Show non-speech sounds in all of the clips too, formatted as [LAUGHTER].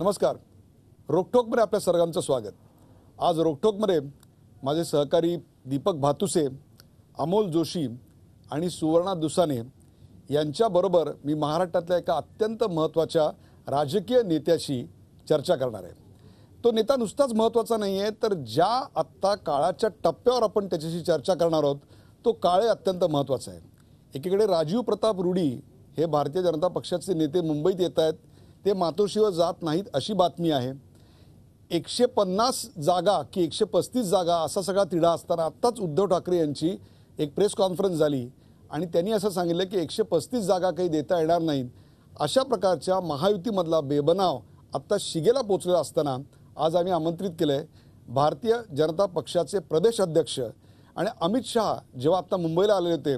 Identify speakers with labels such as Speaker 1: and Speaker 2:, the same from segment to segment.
Speaker 1: नमस्कार रोकटोकमध्ये आपल्या सर्वांचं स्वागत आज रोकटोकमध्ये माझे सहकारी दीपक भातुसे अमोल जोशी आणि सुवर्णा दुसाने यांच्याबरोबर मी महाराष्ट्रातल्या एका अत्यंत महत्त्वाच्या राजकीय नेत्याशी चर्चा करणार आहे तो नेता नुसताच महत्त्वाचा नाही आहे तर ज्या आत्ता काळाच्या टप्प्यावर आपण त्याच्याशी चर्चा करणार आहोत तो काळे अत्यंत महत्त्वाचा आहे एकीकडे राजीव प्रताप रुडी हे भारतीय जनता पक्षाचे नेते मुंबईत येत आहेत ते मातोश्रीवर जात नाहीत अशी बातमी आहे एकशे पन्नास जागा की एकशे पस्तीस जागा असा सगळा तिढा असताना आत्ताच उद्धव ठाकरे यांची एक प्रेस कॉन्फरन्स झाली आणि त्यांनी असं सांगितलं की एकशे पस्तीस जागा काही देता येणार नाहीत अशा प्रकारच्या महायुतीमधला बेबनाव आत्ता शिगेला पोचलेला असताना आज आम्ही आमंत्रित केलं आहे भारतीय जनता पक्षाचे प्रदेश अध्यक्ष आणि अमित शहा जेव्हा आत्ता मुंबईला आलेले होते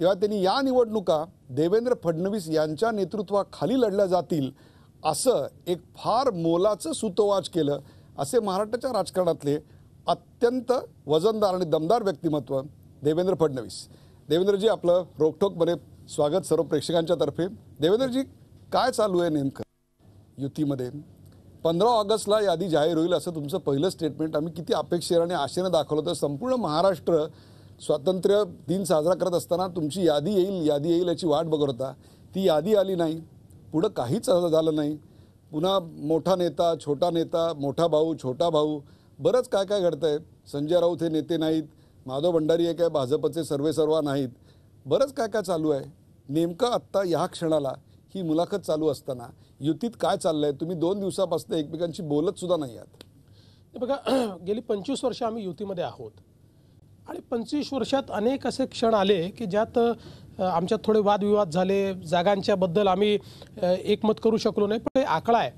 Speaker 1: तेव्हा त्यांनी या निवडणुका देवेंद्र फडणवीस यांच्या नेतृत्वाखाली लढल्या जातील असं एक फार मोलाचं सुतोवाच केलं असे महाराष्ट्राच्या राजकारणातले अत्यंत वजनदार आणि दमदार व्यक्तिमत्व देवेंद्र फडणवीस देवेंद्रजी आपलं बरे स्वागत सर्व प्रेक्षकांच्या तर्फे देवेंद्रजी काय चालू आहे नेमकं युतीमध्ये पंधरा ऑगस्टला यादी जाहीर होईल असं तुमचं पहिलं स्टेटमेंट आम्ही किती अपेक्षेने आणि आशेनं दाखवलं होतं संपूर्ण महाराष्ट्र स्वातंत्र्य दिन साजरा करत असताना तुमची यादी येईल यादी येईल याची वाट बघत होता ती यादी आली नाही पुढं काहीच झालं नाही पुन्हा मोठा नेता छोटा नेता मोठा भाऊ छोटा भाऊ बरंच काय काय घडतं आहे संजय राऊत हे नेते नाहीत माधव भंडारी हे काय भाजपचे सर्वेसर्वा नाहीत बरंच काय काय चालू आहे नेमकं आत्ता ह्या क्षणाला ही मुलाखत चालू असताना युतीत काय चाललं
Speaker 2: आहे तुम्ही दोन दिवसापासून एकमेकांशी बोलतसुद्धा नाही आहात बघा [CLEARS THROAT] गेली पंचवीस वर्ष आम्ही युतीमध्ये आहोत आणि पंचवीस वर्षात अनेक असे क्षण आले की ज्यात आमच्यात थोडे वादविवाद झाले जागांच्याबद्दल आम्ही एकमत करू शकलो नाही पण हे आकडा आहे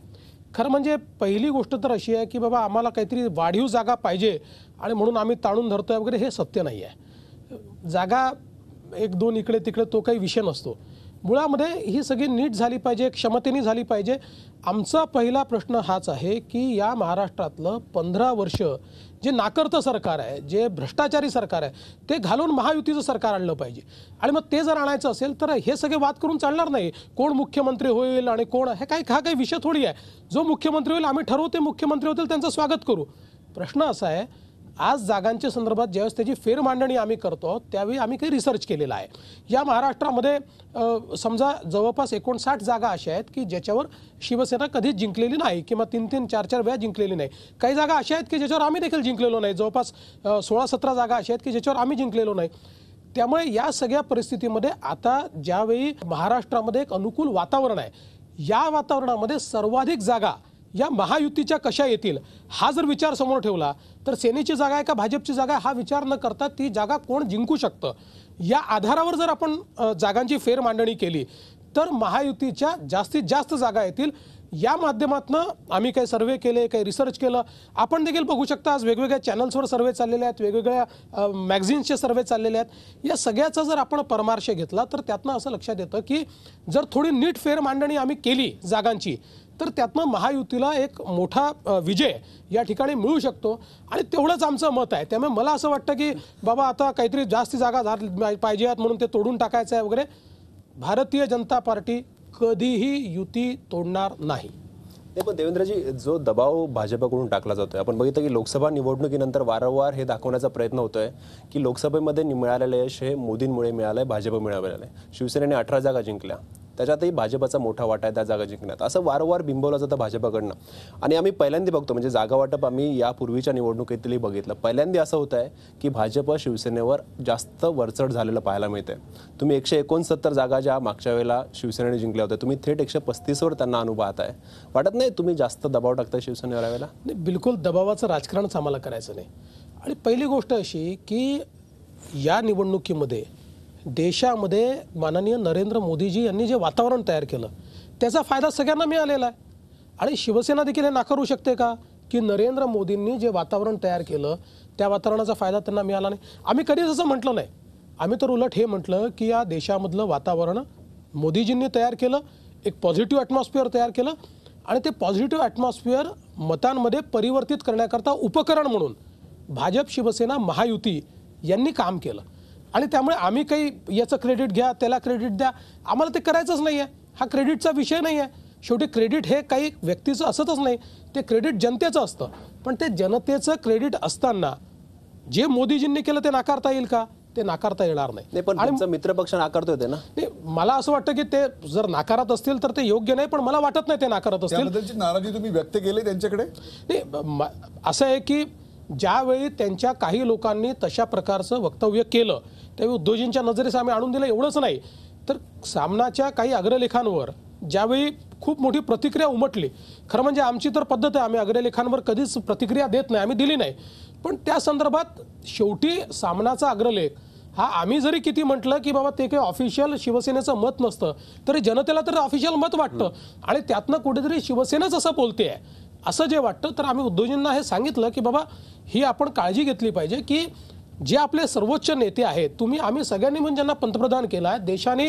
Speaker 2: खरं म्हणजे पहिली गोष्ट तर अशी आहे की बाबा आम्हाला काहीतरी वाढीव जागा पाहिजे आणि म्हणून आम्ही ताणून धरतोय वगैरे हे सत्य नाही आहे जागा एक दोन इकडे तिकडे तो काही विषय नसतो मुळामध्ये ही सगळी नीट झाली पाहिजे क्षमतेने झाली पाहिजे आमचा पहिला प्रश्न हाच आहे की या महाराष्ट्रातलं पंधरा वर्ष जे नाकर्तं सरकार आहे जे भ्रष्टाचारी सरकार आहे ते घालून महायुतीचं सरकार आणलं पाहिजे आणि मग ते जर आणायचं असेल तर हे सगळे वाद करून चालणार नाही कोण मुख्यमंत्री होईल आणि कोण हे काही हा काही विषय थोडी आहे जो मुख्यमंत्री होईल आम्ही ठरवू ते मुख्यमंत्री होतील त्यांचं स्वागत करू प्रश्न असा आहे आज जागांच्या संदर्भात ज्यावेळेस त्याची फेरमांडणी आम्ही करतो त्यावेळी आम्ही काही रिसर्च केलेला आहे या महाराष्ट्रामध्ये समजा जवळपास एकोणसाठ जागा अशा आहेत की ज्याच्यावर शिवसेना कधीच जिंकलेली नाही किंवा तीन तीन चार चार वेळा जिंकलेली नाही काही जागा अशा आहेत की ज्याच्यावर आम्ही देखील जिंकलेलो नाही जवळपास सोळा सतरा जागा अशा आहेत की ज्याच्यावर आम्ही जिंकलेलो नाही त्यामुळे या सगळ्या परिस्थितीमध्ये आता ज्यावेळी महाराष्ट्रामध्ये एक अनुकूल वातावरण आहे या वातावरणामध्ये सर्वाधिक जागा या महायुतीच्या कशा येतील हा जर विचार समोर ठेवला तर सेनेची जागा आहे का भाजपची जागा हा विचार न करता ती जागा कोण जिंकू शकतं या आधारावर जर आपण जागांची फेरमांडणी केली तर महायुतीच्या जास्तीत जास्त जागा येतील या माध्यमातनं आम्ही काही सर्वे केले काही रिसर्च केलं आपण देखील बघू शकता आज वेगवेगळ्या चॅनल्सवर सर्वे चाललेले आहेत वेगवेगळ्या मॅगझिन्सचे सर्वे चाललेले आहेत या सगळ्याचा जर आपण परमार्श घेतला तर त्यातनं असं लक्षात येतं की जर थोडी नीट फेर मांडणी आम्ही केली जागांची तर त्यातनं महायुतीला एक मोठा विजय या ठिकाणी मिळू शकतो आणि तेवढंच आमचं मत आहे त्यामुळे मला असं वाटतं की बाबा आता काहीतरी जास्ती जागा पाहिजेत म्हणून ते तोडून टाकायचं आहे वगैरे भारतीय जनता पार्टी कधीही युती तोडणार नाही
Speaker 3: पण देवेंद्रजी जो दबाव भाजपकडून टाकला जातोय आपण बघितलं की लोकसभा निवडणुकीनंतर वारंवार हे दाखवण्याचा प्रयत्न होतोय की लोकसभेमध्ये मिळालेलं यश हे मोदींमुळे मिळालंय भाजप मिळालेलं आहे शिवसेनेने अठरा जागा जिंकल्या त्याच्यातही भाजपाचा मोठा वाटा आहे त्या जागा जिंकण्यात असं वारंवार बिंबवलं जातं भाजपाकडनं आणि आम्ही पहिल्यांदा बघतो म्हणजे जागा वाटप आम्ही यापूर्वीच्या निवडणुकीतही बघितलं पहिल्यांदा असं होत आहे की भाजप शिवसेनेवर जास्त वरचढ झालेलं पाहायला मिळते तुम्ही एकशे एकोणसत्तर जागा ज्या मागच्या वेळेला शिवसेनेने जिंकल्या होत्या तुम्ही थेट एकशे पस्तीसवर त्यांना अनुभवताय आहे वाटत नाही तुम्ही जास्त दबाव टाकता शिवसेनेवर यावेळेला
Speaker 2: नाही बिलकुल दबावाचं राजकारणच आम्हाला करायचं नाही आणि पहिली गोष्ट अशी की या निवडणुकीमध्ये देशामध्ये माननीय नरेंद्र मोदीजी यांनी जे वातावरण तयार केलं त्याचा फायदा सगळ्यांना मिळालेला आहे आणि शिवसेना देखील हे नाकारू शकते का की नरेंद्र मोदींनी जे वातावरण तयार केलं त्या वातावरणाचा फायदा त्यांना मिळाला नाही आम्ही कधीच असं म्हटलं नाही आम्ही तर उलट हे म्हटलं की या देशामधलं वातावरण मोदीजींनी तयार केलं एक पॉझिटिव्ह ॲटमॉस्फिअर तयार केलं आणि ते पॉझिटिव्ह ॲटमॉस्फिअर मतांमध्ये परिवर्तित करण्याकरता उपकरण म्हणून भाजप शिवसेना महायुती यांनी काम केलं आणि त्यामुळे आम्ही काही याचं क्रेडिट घ्या त्याला क्रेडिट द्या आम्हाला ते करायचंच नाही आहे हा क्रेडिटचा विषय नाही आहे शेवटी क्रेडिट हे काही व्यक्तीचं असतच नाही ते क्रेडिट जनतेचं असतं पण ते जनतेचं क्रेडिट असताना जे मोदीजींनी केलं ते नाकारता येईल का ते नाकारता येणार नाही पण आणि मित्रपक्ष नाकारतो ते ना नाही मला असं वाटतं की ते जर नाकारत असतील तर ते योग्य नाही पण मला वाटत नाही ते नाकारत असतील नाराजी तुम्ही व्यक्त केली त्यांच्याकडे नाही असं आहे की ज्यावेळी त्यांच्या काही लोकांनी तशा प्रकारचं वक्तव्य केलं त्यावेळी उद्योजींच्या नजरेस आम्ही आणून दिलं एवढंच नाही तर सामनाच्या काही अग्रलेखांवर ज्यावेळी खूप मोठी प्रतिक्रिया उमटली खरं म्हणजे आमची तर पद्धत आहे आम्ही अग्रलेखांवर कधीच प्रतिक्रिया देत नाही आम्ही दिली नाही पण त्या संदर्भात शेवटी सामनाचा अग्रलेख हा आम्ही जरी किती म्हटलं की बाबा ते काही ऑफिशियल शिवसेनेचं मत नसतं तरी जनतेला तर ऑफिशियल मत वाटतं आणि त्यातनं कुठेतरी शिवसेनाच असं बोलते आहे असं जे वाटतं तर आम्ही उद्योजींना हे सांगितलं की बाबा ही आपण काळजी घेतली पाहिजे की जे आपले सर्वोच्च नेते आहेत तुम्ही आम्ही सगळ्यांनी म्हणून ज्यांना पंतप्रधान केला आहे देशाने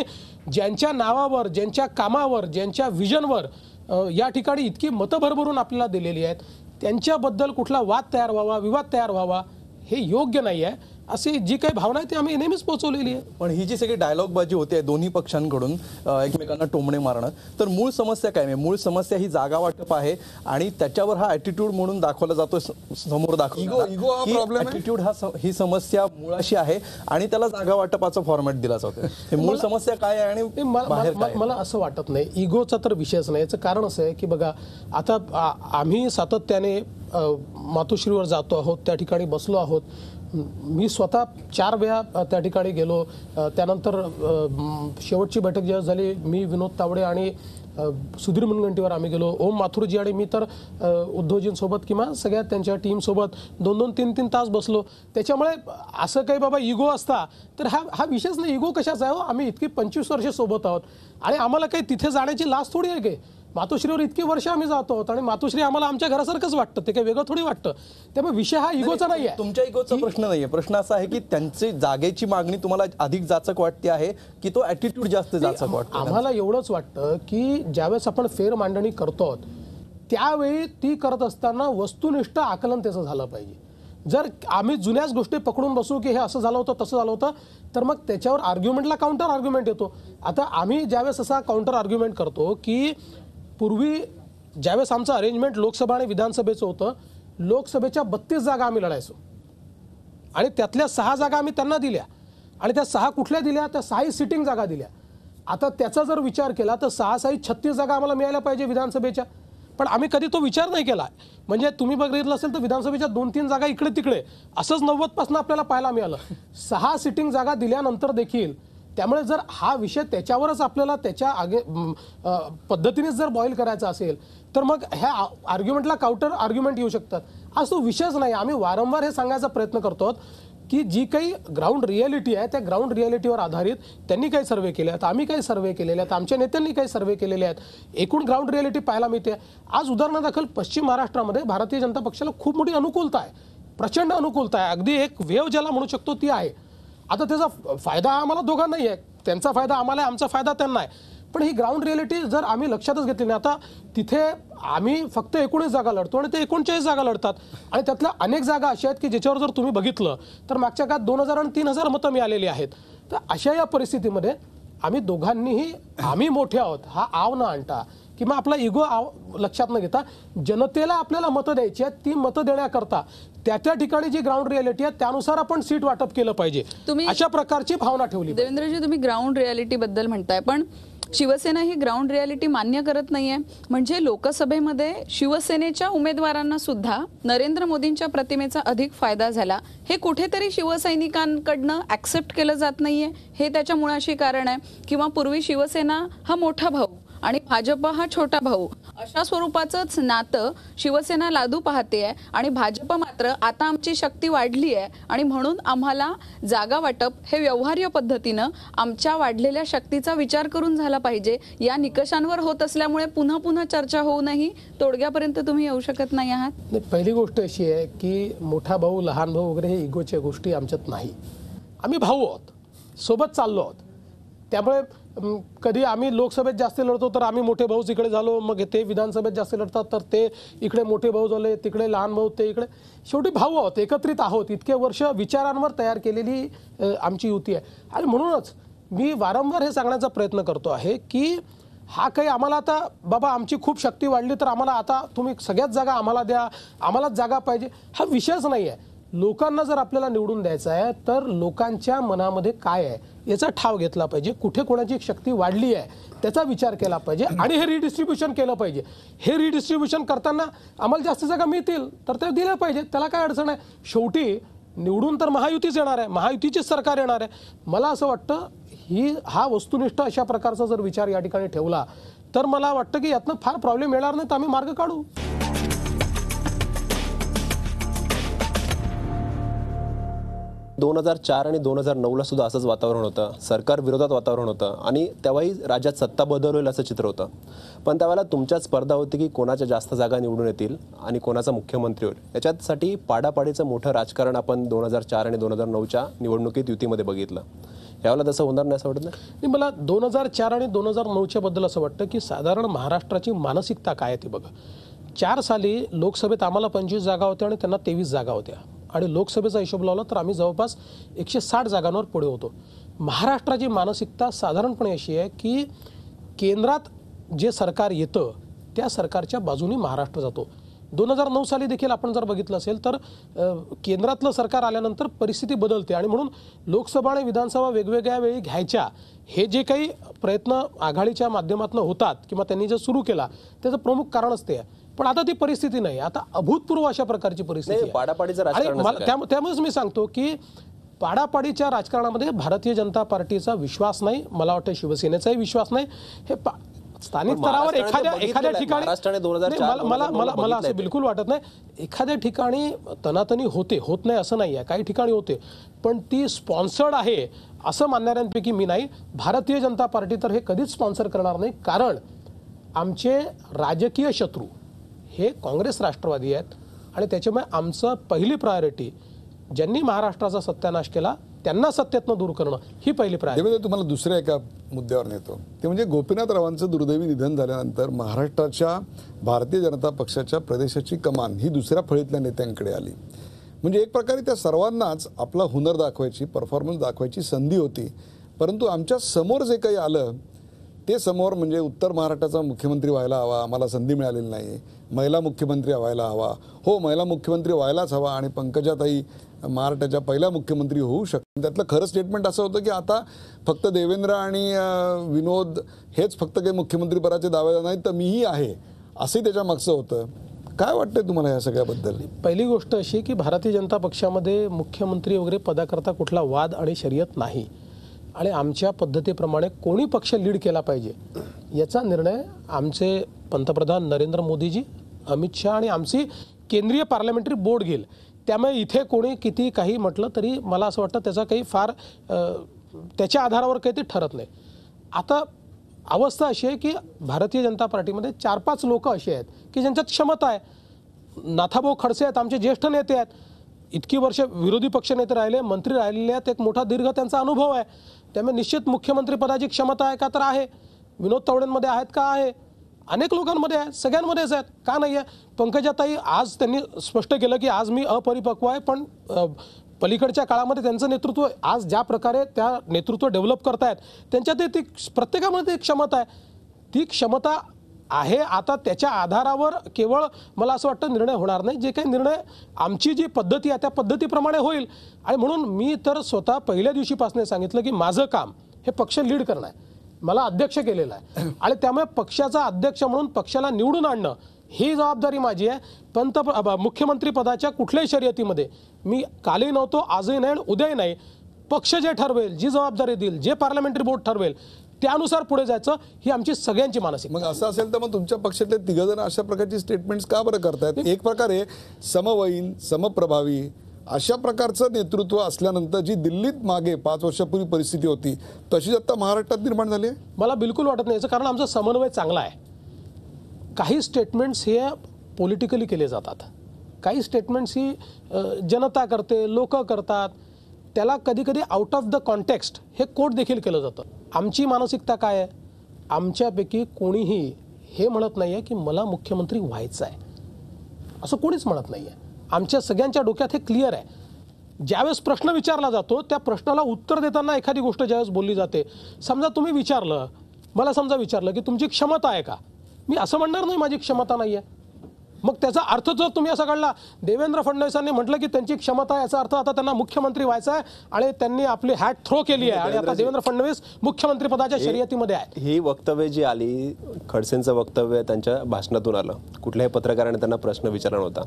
Speaker 2: ज्यांच्या नावावर ज्यांच्या कामावर ज्यांच्या विजनवर या ठिकाणी इतकी मतं भरभरून आपल्याला दिलेली आहेत त्यांच्याबद्दल कुठला वाद तयार व्हावा विवाद तयार व्हावा हे योग्य नाही आहे अशी जी काही भावना आहे ती आम्ही नेहमीच पोहोचवलेली आहे पण ही जी सगळी डायलॉगबाजी होते दोन्ही पक्षांकडून एकमेकांना टोमणे मारणं तर मूळ समस्या काय म्हणजे मूळ समस्या ही जागा
Speaker 1: वाटप आहे आणि त्याच्यावर हा ऍटिट्यूड म्हणून दाखवला जातो समोर दाखवला इगो हा ही समस्या मुळाशी आहे आणि त्याला जागा वाटपाचा फॉर्मॅट दिला जातो हे मूळ
Speaker 2: समस्या काय आहे आणि मला असं वाटत नाही इगोचा तर विषयच नाही याचं कारण असं आहे की बघा आता आम्ही सातत्याने मातोश्रीवर जातो आहोत त्या ठिकाणी बसलो आहोत मी स्वतः चार वेळा त्या ठिकाणी गेलो त्यानंतर शेवटची बैठक जेव्हा झाली मी विनोद तावडे आणि सुधीर मुनगंटीवर आम्ही गेलो ओम माथुरजी आणि मी तर उद्धवजींसोबत किंवा सगळ्या त्यांच्या टीमसोबत दोन दोन तीन तीन तास बसलो त्याच्यामुळे असं काही बाबा इगो असता तर हा हा विषयच नाही इगो कशाचा आहे हो आम्ही इतकी पंचवीस वर्षे सोबत आहोत आणि आम्हाला काही तिथे जाण्याची लाच थोडी आहे काही मातोश्रीवर इतकी वर्ष आम्ही जातो आहोत आणि मातोश्री आम्हाला आमच्या घरासारखंच वाटतं ते काही वेगळं थोडी वाटतं त्यामुळे विषय हा इगोचा नाही आहे तुमच्या
Speaker 1: इगोचा प्रश्न नाहीये प्रश्न असा आहे की त्यांची जागेची मागणी तुम्हाला अधिक जाचक वाटते आहे की तो
Speaker 3: ॲटिट्यूड जास्त जाचक वाटतो आम्हाला
Speaker 2: एवढंच वाटतं की ज्यावेळेस आपण फेर मांडणी करतो आहोत त्यावेळी ती करत असताना वस्तुनिष्ठ आकलन त्याचं झालं पाहिजे जर आम्ही जुन्याच गोष्टी पकडून बसू की हे असं झालं होतं तसं झालं होतं तर मग त्याच्यावर आर्ग्युमेंटला काउंटर आर्ग्युमेंट येतो आता आम्ही ज्यावेळेस असा काउंटर आर्ग्युमेंट करतो की पूर्वी ज्यावेळेस आमचं अरेंजमेंट लोकसभा आणि विधानसभेचं होतं लोकसभेच्या बत्तीस जागा आम्ही लढायचो आणि त्यातल्या सहा जागा आम्ही त्यांना दिल्या आणि त्या सहा कुठल्या दिल्या त्या सहाही सिटिंग जागा दिल्या आता त्याचा जर विचार केला तर सहा साई छत्तीस जागा आम्हाला मिळायला पाहिजे विधानसभेच्या पण आम्ही कधी तो विचार नाही केला म्हणजे तुम्ही बघितलं असेल तर विधानसभेच्या दोन तीन जागा इकडे तिकडे असंच नव्वदपासून आपल्याला पाहायला मिळालं सहा सिटिंग जागा दिल्यानंतर देखील त्यामुळे जर हा विषय त्याच्यावरच आपल्याला त्याच्या आगे पद्धतीनेच जर बॉईल करायचा असेल तर मग ह्या आर्ग्युमेंटला काउंटर आर्ग्युमेंट येऊ शकतात आज तो विषयच नाही आम्ही वारंवार हे सांगायचा प्रयत्न करतो की जी काही ग्राउंड रिॲलिटी आहे त्या ग्राउंड रिॲलिटीवर आधारित त्यांनी काही सर्वे केले आहेत आम्ही काही सर्वे केलेले आहेत आमच्या नेत्यांनी काही सर्वे केलेले आहेत एकूण ग्राउंड रिॲलिटी पाहायला मिळते आज उदाहरणादाखल पश्चिम महाराष्ट्रामध्ये भारतीय जनता पक्षाला खूप मोठी अनुकूलता आहे प्रचंड अनुकूलता आहे अगदी एक वेव ज्याला म्हणू शकतो ती आहे आता त्याचा फायदा आम्हाला दोघांनाही आहे त्यांचा फायदा आम्हाला आहे आमचा फायदा त्यांना आहे पण ही ग्राउंड रियालिटी जर आम्ही लक्षातच घेतली नाही आता तिथे आम्ही फक्त एकोणीस जागा लढतो आणि ते एकोणचाळीस जागा लढतात आणि त्यातल्या अनेक जागा अशा आहेत की ज्याच्यावर जर तुम्ही बघितलं तर मागच्या काळात दोन हजार आणि तीन हजार मतं मिळालेली आहेत तर अशा या परिस्थितीमध्ये आम्ही दोघांनीही आम्ही मोठे आहोत हा आव न आणता किंवा आपला इगो लक्षात न घेता जनतेला आपल्याला मतं द्यायची आहेत ती मतं देण्याकरता त्या त्या ठिकाणी जी ग्राउंड रियालिटी आहे त्यानुसार आपण सीट वाटप केलं पाहिजे तुम्ही अशा प्रकारची भावना ठेवली
Speaker 4: देवेंद्रजी तुम्ही ग्राउंड रियालिटी बद्दल म्हणताय पण शिवसेना ही ग्राउंड रियालिटी मान्य करत नाहीये म्हणजे लोकसभेमध्ये शिवसेनेच्या उमेदवारांना सुद्धा नरेंद्र मोदींच्या प्रतिमेचा अधिक फायदा झाला हे कुठेतरी शिवसैनिकांकडनं ऍक्सेप्ट केलं जात नाहीये हे त्याच्या मुळाशी कारण आहे किंवा पूर्वी शिवसेना हा मोठा भाऊ आणि भाजप हा छोटा भाऊ अशा स्वरूपाचंच नातं शिवसेना लादू पाहते आहे आणि भाजप मात्र आता आमची शक्ती वाढली आहे आणि म्हणून आम्हाला जागा वाटप हे व्यवहार्य पद्धतीनं आमच्या वाढलेल्या शक्तीचा विचार करून झाला पाहिजे या निकषांवर होत असल्यामुळे पुन्हा पुन्हा चर्चा होऊ नाही तोडग्यापर्यंत तुम्ही येऊ शकत नाही आहात
Speaker 2: पहिली गोष्ट अशी आहे की मोठा भाऊ लहान भाऊ वगैरे हे इगोच्या गोष्टी आमच्यात नाही आम्ही भाऊ आहोत सोबत चाललो आहोत त्यामुळे कधी आम्ही लोकसभेत जास्त लढतो तर आम्ही मोठे भाऊ इकडे झालो मग ते विधानसभेत जास्त लढतात तर ते इकडे मोठे भाऊ झाले तिकडे लहान भाऊ ते इकडे शेवटी भाऊ आहोत एकत्रित आहोत इतके वर्ष विचारांवर तयार केलेली आमची युती आहे आणि म्हणूनच मी वारंवार हे सांगण्याचा प्रयत्न करतो आहे की हा काही आम्हाला आता बाबा आमची खूप शक्ती वाढली तर आम्हाला आता तुम्ही सगळ्यात जागा आम्हाला द्या आम्हालाच जागा पाहिजे हा विषयच नाही आहे लोकांना जर आपल्याला निवडून द्यायचं आहे तर लोकांच्या मनामध्ये काय आहे याचा ठाव घेतला पाहिजे कुठे कोणाची शक्ती वाढली आहे त्याचा विचार केला पाहिजे आणि हे रिडिस्ट्रीब्युशन केलं पाहिजे हे रिडिस्ट्रीब्युशन करताना आम्हाला जास्त जागा मिळतील तर ते दिलं पाहिजे त्याला काय अडचण आहे शेवटी निवडून तर महायुतीच येणार आहे महायुतीचेच सरकार येणार आहे मला असं वाटतं ही हा वस्तुनिष्ठ अशा प्रकारचा जर विचार या ठिकाणी ठेवला तर मला वाटतं की यातनं फार प्रॉब्लेम येणार नाही तर आम्ही मार्ग काढू
Speaker 3: दोन हजार चार आणि दोन हजार नऊला सुद्धा असंच वातावरण होतं सरकार विरोधात वातावरण होतं आणि तेव्हाही राज्यात सत्ता बदल होईल असं चित्र होतं पण त्यावेळेला तुमच्याच स्पर्धा होती की कोणाच्या जास्त जागा निवडून येतील आणि कोणाचा मुख्यमंत्री होईल याच्यासाठी पाडापाडीचं मोठं राजकारण आपण दोन हजार चार आणि दोन हजार नऊच्या निवडणुकीत युतीमध्ये बघितलं यावेळेला तसं होणार नाही असं वाटत नाही
Speaker 2: मला दोन हजार चार आणि दोन हजार नऊच्या बद्दल असं वाटतं की साधारण महाराष्ट्राची मानसिकता काय आहे ती बघा चार साली लोकसभेत आम्हाला पंचवीस जागा होत्या आणि त्यांना तेवीस जागा होत्या आणि लोकसभेचा हिशोब लावला तर आम्ही जवळपास एकशे साठ जागांवर पुढे होतो महाराष्ट्राची मानसिकता साधारणपणे अशी आहे की केंद्रात जे सरकार येतं त्या सरकारच्या बाजूने महाराष्ट्र जातो दोन हजार नऊ साली देखील आपण जर बघितलं असेल तर केंद्रातलं सरकार आल्यानंतर परिस्थिती बदलते आणि म्हणून लोकसभा आणि विधानसभा वेगवेगळ्या वेळी घ्यायच्या हे जे काही प्रयत्न आघाडीच्या माध्यमातून होतात किंवा त्यांनी जे सुरू केला त्याचं प्रमुख कारणच ते आहे पण आता ती परिस्थिती नाही आता अभूतपूर्व अशा प्रकारची परिस्थिती पाडापाडीचं राजकारण त्यामुळेच मी सांगतो की पाडापाडीच्या राजकारणामध्ये भारतीय जनता पार्टीचा विश्वास नाही मला वाटतं शिवसेनेचाही विश्वास नाही हे स्थानिक स्तरावर एखाद्या एखाद्या ठिकाणी मला मला मला असं बिलकुल वाटत नाही एखाद्या ठिकाणी तनातनी होते होत नाही असं नाही आहे काही ठिकाणी होते पण ती स्पॉन्सर्ड आहे असं मानणाऱ्यांपैकी मी नाही भारतीय जनता पार्टी तर हे कधीच स्पॉन्सर करणार नाही कारण आमचे राजकीय शत्रू हे काँग्रेस राष्ट्रवादी आहेत आणि त्याच्यामुळे आमचं पहिली प्रायोरिटी ज्यांनी महाराष्ट्राचा सत्यानाश केला त्यांना सत्तेतनं दूर करणं ही पहिली प्रायोरिटी तुम्हाला दुसऱ्या एका मुद्द्यावर नेतो
Speaker 1: ते म्हणजे गोपीनाथरावांचं दुर्दैवी निधन झाल्यानंतर महाराष्ट्राच्या भारतीय जनता पक्षाच्या प्रदेशाची कमान ही दुसऱ्या फळीतल्या नेत्यांकडे आली म्हणजे एक प्रकारे त्या सर्वांनाच आपला हुनर दाखवायची परफॉर्मन्स दाखवायची संधी होती परंतु आमच्या समोर जे काही आलं ते समोर म्हणजे उत्तर महाराष्ट्राचा मुख्यमंत्री व्हायला हवा आम्हाला संधी मिळालेली नाही महिला मुख्यमंत्री व्हायला हवा हो महिला मुख्यमंत्री व्हायलाच हवा आणि पंकजाताई महाराष्ट्राच्या पहिल्या मुख्यमंत्री होऊ शकतात त्यातलं खरं स्टेटमेंट असं होतं की आता फक्त देवेंद्र आणि विनोद हेच फक्त काही मुख्यमंत्रीपदाचे दावे नाहीत तर मीही आहे असंही त्याच्या मागचं होतं काय वाटतंय तुम्हाला या सगळ्याबद्दल
Speaker 2: पहिली गोष्ट अशी की भारतीय जनता पक्षामध्ये मुख्यमंत्री वगैरे पदाकरता कुठला वाद आणि शर्यत नाही आणि आमच्या पद्धतीप्रमाणे कोणी पक्ष लीड केला पाहिजे याचा निर्णय आमचे पंतप्रधान नरेंद्र मोदीजी अमित शहा आणि आमची केंद्रीय पार्लमेंटरी बोर्ड घेईल त्यामुळे इथे कोणी किती काही म्हटलं तरी मला असं वाटतं त्याचा काही फार त्याच्या आधारावर काही ते ठरत नाही आता अवस्था अशी आहे की भारतीय जनता पार्टीमध्ये चार पाच लोक असे आहेत की ज्यांच्यात क्षमता आहे नाथाभाऊ खडसे आहेत आमचे ज्येष्ठ नेते आहेत इतकी वर्ष विरोधी पक्षनेते राहिले मंत्री राहिलेले आहेत एक मोठा दीर्घ त्यांचा अनुभव आहे त्यामुळे निश्चित मुख्यमंत्रीपदाची क्षमता आहे का तर आहे विनोद तवडेंमध्ये आहेत का आहे अनेक लोकांमध्ये आहे सगळ्यांमध्येच आहेत का नाही आहे पंकजाताई आज त्यांनी स्पष्ट केलं की आज मी अपरिपक्व आहे पण पलीकडच्या काळामध्ये त्यांचं नेतृत्व आज ज्या प्रकारे त्या नेतृत्व डेव्हलप करतायत त्यांच्यात ती प्रत्येकामध्ये क्षमता आहे ती क्षमता आहे आता त्याच्या आधारावर केवळ मला असं वाटतं निर्णय होणार नाही जे काही निर्णय आमची जी पद्धती आहे त्या पद्धतीप्रमाणे होईल आणि म्हणून मी तर स्वतः पहिल्या दिवशीपासून सांगितलं की माझं काम हे पक्ष लीड करणं आहे मला अध्यक्ष केलेला आहे [COUGHS] आणि त्यामुळे पक्षाचा अध्यक्ष म्हणून पक्षाला निवडून आणणं ही जबाबदारी माझी आहे पंत मुख्यमंत्री पदाच्या कुठल्याही शर्यतीमध्ये मी कालही नव्हतो आजही नाही उद्याही नाही पक्ष जे ठरवेल जी जबाबदारी देईल जे पार्लमेंटरी बोर्ड ठरवेल त्यानुसार पुढे जायचं ही आमची सगळ्यांची मानसिक मग असं असेल तर मग तुमच्या पक्षातले तिघ जण अशा प्रकारची
Speaker 1: स्टेटमेंट्स का बरं करतायत एक प्रकारे समवयीन समप्रभावी अशा प्रकारचं नेतृत्व असल्यानंतर जी दिल्लीत मागे पाच वर्षापूर्वी परिस्थिती होती तशीच आता महाराष्ट्रात निर्माण
Speaker 2: झाली मला बिलकुल वाटत नाही याचं कारण आमचा समन्वय चांगला आहे काही स्टेटमेंट्स हे पॉलिटिकली केले जातात काही स्टेटमेंट्स ही जनता करते लोक करतात त्याला कधीकधी आउट ऑफ द कॉन्टेक्स्ट हे कोट देखील केलं जातं आमची मानसिकता काय आहे आमच्यापैकी कोणीही हे म्हणत नाही आहे की मला मुख्यमंत्री व्हायचं आहे असं कोणीच म्हणत नाही आहे आमच्या सगळ्यांच्या डोक्यात हे क्लिअर आहे ज्यावेळेस प्रश्न विचारला जातो त्या प्रश्नाला उत्तर देताना एखादी गोष्ट ज्यावेळेस बोलली जाते समजा तुम्ही विचारलं मला समजा विचारलं की तुमची क्षमता आहे का मी असं म्हणणार नाही माझी क्षमता नाही आहे मग त्याचा अर्थ जर तुम्ही असा काढला देवेंद्र फडणवीसांनी म्हटलं की त्यांची क्षमता आहे याचा अर्थ आता त्यांना मुख्यमंत्री व्हायचा आहे आणि त्यांनी आपली हॅट थ्रो केली आहे आणि आता देवेंद्र फडणवीस मुख्यमंत्री पदाच्या शर्यतीमध्ये
Speaker 3: आहे ही वक्तव्य जी आली खडसेंचं वक्तव्य त्यांच्या भाषणातून आलं कुठल्याही पत्रकाराने त्यांना प्रश्न विचारला नव्हता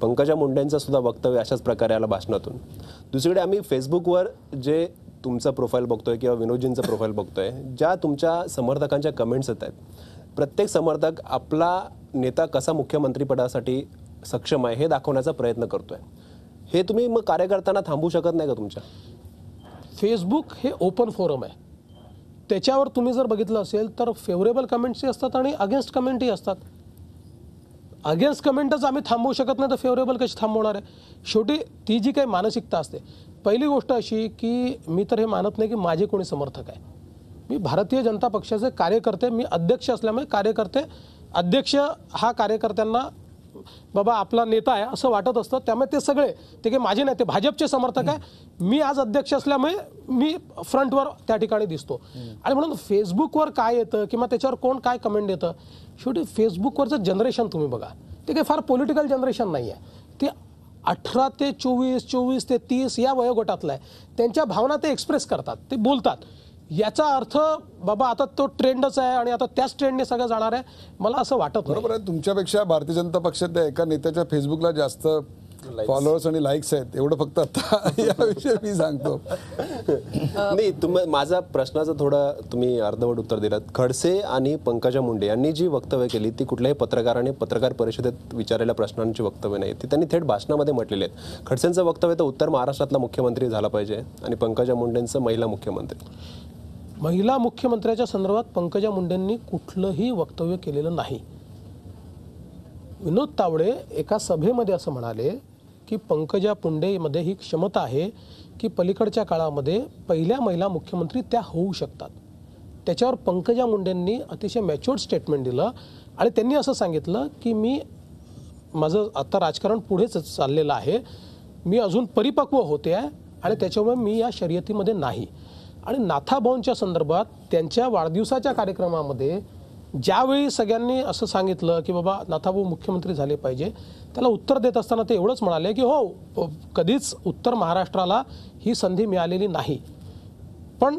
Speaker 3: पंकजा मुंडेंचं सुद्धा वक्तव्य अशाच प्रकारे आलं भाषणातून दुसरीकडे आम्ही फेसबुकवर जे तुमचं प्रोफाईल बघतोय किंवा विनोदजींचं प्रोफाईल बघतोय ज्या तुमच्या समर्थकांच्या कमेंट्स येत आहेत प्रत्येक समर्थक आपला नेता कसा मुख्यमंत्रीपदासाठी सक्षम आहे हे दाखवण्याचा प्रयत्न करतोय हे तुम्ही मग कार्यकर्त्यांना थांबू शकत नाही का तुमच्या फेसबुक हे ओपन फोरम आहे त्याच्यावर
Speaker 2: तुम्ही जर बघितलं असेल तर फेवरेबल कमेंट्सही असतात आणि अगेन्स्ट कमेंटही असतात अगेन्स्ट कमेंटच आम्ही थांबवू शकत नाही तर फेवरेबल कशी थांबवणार आहे शेवटी ती जी काही मानसिकता असते पहिली गोष्ट अशी की मी तर हे मानत नाही की माझे कोणी समर्थक आहे मी भारतीय जनता पक्षाचे कार्यकर्ते मी अध्यक्ष असल्यामुळे कार्यकर्ते अध्यक्ष हा कार्यकर्त्यांना बाबा आपला नेता आहे असं वाटत असतं त्यामुळे ते सगळे ते काही माझे नाही ते भाजपचे समर्थक आहे मी आज अध्यक्ष असल्यामुळे मी फ्रंटवर त्या ठिकाणी दिसतो आणि म्हणून फेसबुकवर काय येतं किंवा त्याच्यावर कोण काय कमेंट येतं शेवटी फेसबुकवरचं जनरेशन तुम्ही बघा ते काही फार पॉलिटिकल जनरेशन नाही आहे ते अठरा ते चोवीस चोवीस ते तीस या वयोगटातलं आहे त्यांच्या भावना ते एक्सप्रेस करतात ते बोलतात याचा अर्थ बाबा आता तो ट्रेंडच आहे आणि आता त्याच ट्रेंडने सगळं जाणार आहे मला असं वाटत बरोबर आहे तुमच्यापेक्षा भारतीय
Speaker 1: जनता पक्षात एका नेत्याच्या फेसबुकला जास्त फॉलोअर्स आणि लाईक्स आहेत एवढं फक्त आता [LAUGHS] याविषयी मी सांगतो
Speaker 3: नाही तुम्ही माझा प्रश्नाचं थोडं तुम्ही अर्धवट उत्तर दिलात खडसे आणि पंकजा मुंडे यांनी जी वक्तव्य केली ती कुठल्याही पत्रकाराने पत्रकार परिषदेत विचारलेल्या प्रश्नांची वक्तव्य नाही ती त्यांनी थेट भाषणामध्ये म्हटलेली आहेत खडसेंचं वक्तव्य तर उत्तर महाराष्ट्रातला मुख्यमंत्री झाला पाहिजे आणि पंकजा मुंडेंचं महिला मुख्यमंत्री
Speaker 2: महिला मुख्यमंत्र्याच्या संदर्भात पंकजा मुंडेंनी कुठलंही वक्तव्य केलेलं नाही विनोद तावडे एका सभेमध्ये असं म्हणाले की पंकजा पुंडेमध्ये ही क्षमता आहे की पलीकडच्या काळामध्ये पहिल्या महिला मुख्यमंत्री त्या होऊ शकतात त्याच्यावर पंकजा मुंडेंनी अतिशय मॅच्युअर्ड स्टेटमेंट दिलं आणि त्यांनी असं सांगितलं की मी माझं आता राजकारण पुढेच चाललेलं आहे मी अजून परिपक्व होते आहे आणि त्याच्यामुळे मी या शर्यतीमध्ये नाही आणि नाथाभवनच्या संदर्भात त्यांच्या वाढदिवसाच्या कार्यक्रमामध्ये ज्यावेळी सगळ्यांनी असं सांगितलं की बाबा नाथाभाऊ मुख्यमंत्री झाले पाहिजे त्याला उत्तर देत असताना ते एवढंच म्हणाले की हो कधीच उत्तर महाराष्ट्राला ही संधी मिळालेली नाही पण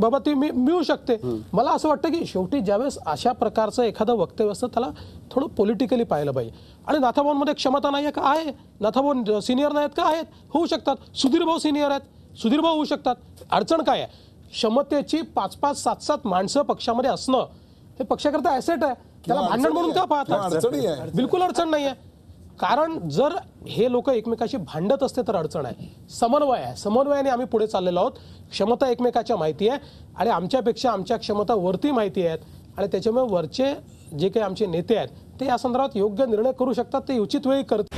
Speaker 2: बाबा ती मी मिळू शकते मला असं वाटतं की शेवटी ज्यावेळेस अशा प्रकारचं एखादं वक्तव्य असतं त्याला थोडं पॉलिटिकली पाहिलं पाहिजे आणि नाथाभाऊंमध्ये क्षमता नाही आहे का आहे नाथाभाऊ सिनियर नाहीत का आहेत होऊ शकतात सुधीर भाऊ सिनियर आहेत सुधीर भाऊ होऊ शकतात अडचण काय आहे क्षमतेची पाच पाच सात सात माणसं पक्षामध्ये असणं हे पक्षाकरता ॲसेट आहे त्याला भांडण म्हणून का पाहतात बिलकुल अडचण नाही आहे कारण जर हे लोक एकमेकाशी भांडत असते तर अडचण आहे समन्वय आहे समन्वयाने आम्ही पुढे चाललेलो आहोत क्षमता एकमेकाच्या माहिती आहे आणि आमच्यापेक्षा आमच्या क्षमता वरती माहिती आहेत आणि त्याच्यामुळे वरचे जे काही आमचे नेते आहेत ते या संदर्भात योग्य निर्णय करू शकतात ते उचित वेळी करतात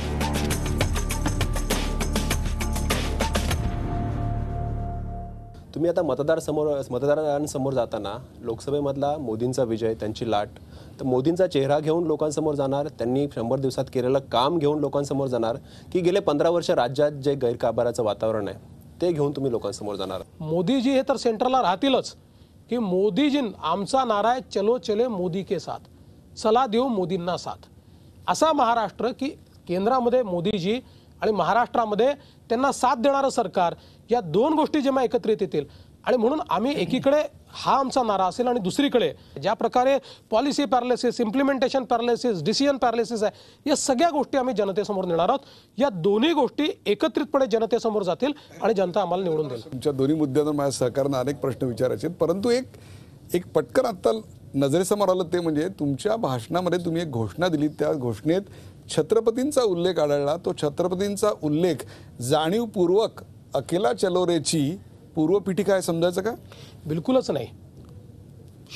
Speaker 3: तुम्ही आता मतदारसमोर मतदारांसमोर जाताना लोकसभेमधला मोदींचा विजय त्यांची लाट तर मोदींचा चेहरा घेऊन लोकांसमोर जाणार त्यांनी शंभर दिवसात केलेलं काम घेऊन लोकांसमोर जाणार की गेले पंधरा वर्ष राज्यात जे गैरकाबाराचं वातावरण आहे ते घेऊन तुम्ही लोकांसमोर जाणार
Speaker 2: मोदीजी हे तर सेंटरला राहतीलच की मोदीजी आमचा नारा आहे चलो चले मोदी के साथ चला देऊ मोदींना साथ असा महाराष्ट्र की केंद्रामध्ये मोदीजी आणि महाराष्ट्रामध्ये त्यांना साथ देणारं सरकार या दोन गोष्टी जेव्हा एकत्रित येतील आणि म्हणून आम्ही एकीकडे हा आमचा नारा असेल आणि दुसरीकडे ज्या प्रकारे policy paralysis implementation paralysis decision paralysis आहे या सगळ्या गोष्टी आम्ही जनतेसमोर नेणार आहोत या दोन्ही गोष्टी एकत्रितपणे जनतेसमोर जातील आणि जनता आम्हाला निवडून देईल
Speaker 1: तुमच्या दोन्ही मुद्द्यांवर माझ्या सहकारनं अनेक प्रश्न विचारायचे परंतु एक एक पटकन आत्ता नजरेसमोर आलं ते म्हणजे तुमच्या भाषणामध्ये तुम्ही एक घोषणा दिली त्या घोषणेत छत्रपतींचा उल्लेख आढळला तो छत्रपतींचा उल्लेख जाणीवपूर्वक
Speaker 2: अकेला चलोरेची पूर्वपीठी काय समजायचं का बिलकुलच नाही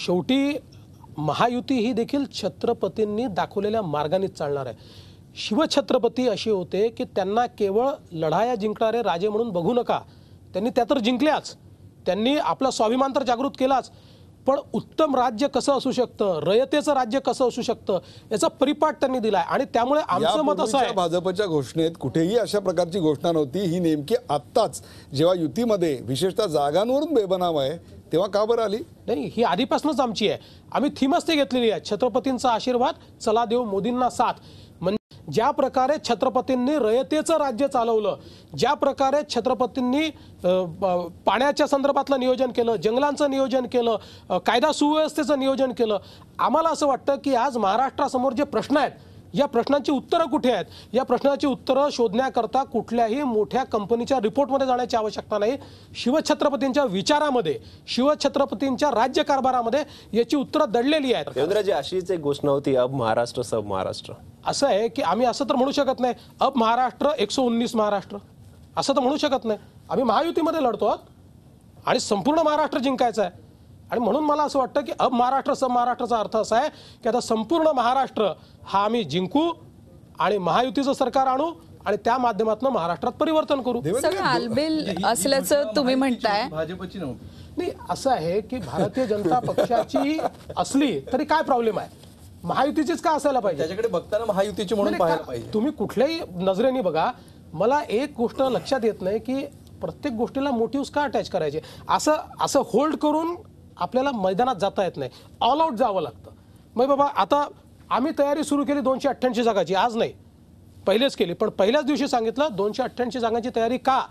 Speaker 2: शेवटी महायुती ही देखील छत्रपतींनी दाखवलेल्या मार्गाने चालणार आहे शिवछत्रपती असे होते की त्यांना केवळ लढाया जिंकणारे राजे म्हणून बघू नका त्यांनी त्या तर जिंकल्याच त्यांनी आपला स्वाभिमान तर जागृत केलाच पण उत्तम राज्य कसं असू शकतं रयतेचं राज्य कसं असू शकतं याचा परिपाठ त्यांनी दिलाय आणि त्यामुळे आमचं मत असं आहे
Speaker 1: भाजपच्या घोषणेत कुठेही अशा प्रकारची घोषणा नव्हती ही नेमकी
Speaker 2: आत्ताच जेव्हा युतीमध्ये विशेषतः जागांवरून बेबनाव आहे तेव्हा का बरं आली नाही ही आधीपासूनच आमची आहे आम्ही थीमच ते घेतलेली आहे छत्रपतींचा आशीर्वाद चला देव मोदींना साथ ज्या प्रकारे छत्रपतींनी रयतेचं राज्य चालवलं ज्या प्रकारे छत्रपतींनी पाण्याच्या संदर्भातलं नियोजन केलं जंगलांचं नियोजन केलं कायदा सुव्यवस्थेचं नियोजन केलं आम्हाला असं वाटतं की आज महाराष्ट्रासमोर जे प्रश्न आहेत या प्रश्नांची उत्तरं कुठे आहेत या प्रश्नाची उत्तरं शोधण्याकरता कुठल्याही मोठ्या कंपनीच्या रिपोर्टमध्ये जाण्याची आवश्यकता नाही शिवछत्रपतींच्या विचारामध्ये शिवछत्रपतींच्या राज्यकारभारामध्ये याची उत्तरं दडलेली आहेत
Speaker 3: रवींद्रजी अशीच एक घोषणा होती अब महाराष्ट्र सब महाराष्ट्र
Speaker 2: असं आहे की आम्ही असं तर म्हणू शकत नाही अब महाराष्ट्र एकशे उन्नीस महाराष्ट्र असं तर म्हणू शकत नाही आम्ही महायुतीमध्ये लढतो आहोत आणि संपूर्ण महाराष्ट्र जिंकायचा आहे आणि म्हणून मला असं वाटतं की अब महाराष्ट्र सब महाराष्ट्राचा अर्थ असा आहे की आता संपूर्ण महाराष्ट्र हा आम्ही जिंकू आणि महायुतीचं सरकार आणू आणि त्या माध्यमातून महाराष्ट्रात परिवर्तन करू
Speaker 4: आलबेल असल्याचं तुम्ही म्हणताय
Speaker 2: भाजपची नाही
Speaker 4: असं आहे की भारतीय
Speaker 2: जनता पक्षाची असली तरी काय प्रॉब्लेम आहे महायुतीचीच का असायला पाहिजे त्याच्याकडे बघताना महायुतीची म्हणून म्हणजे पाहिजे तुम्ही कुठल्याही नजरेने बघा मला एक गोष्ट लक्षात येत नाही की प्रत्येक गोष्टीला मोटिव्ह का अटॅच करायचे असं असं होल्ड करून आपल्याला मैदानात जाता येत नाही ऑल आऊट जावं लागतं मग बाबा आता आम्ही तयारी सुरू केली दोनशे अठ्ठ्याऐंशी जागाची आज नाही पहिलेच केली पण पहिल्याच दिवशी सांगितलं दोनशे अठ्ठ्याऐंशी जागांची तयारी का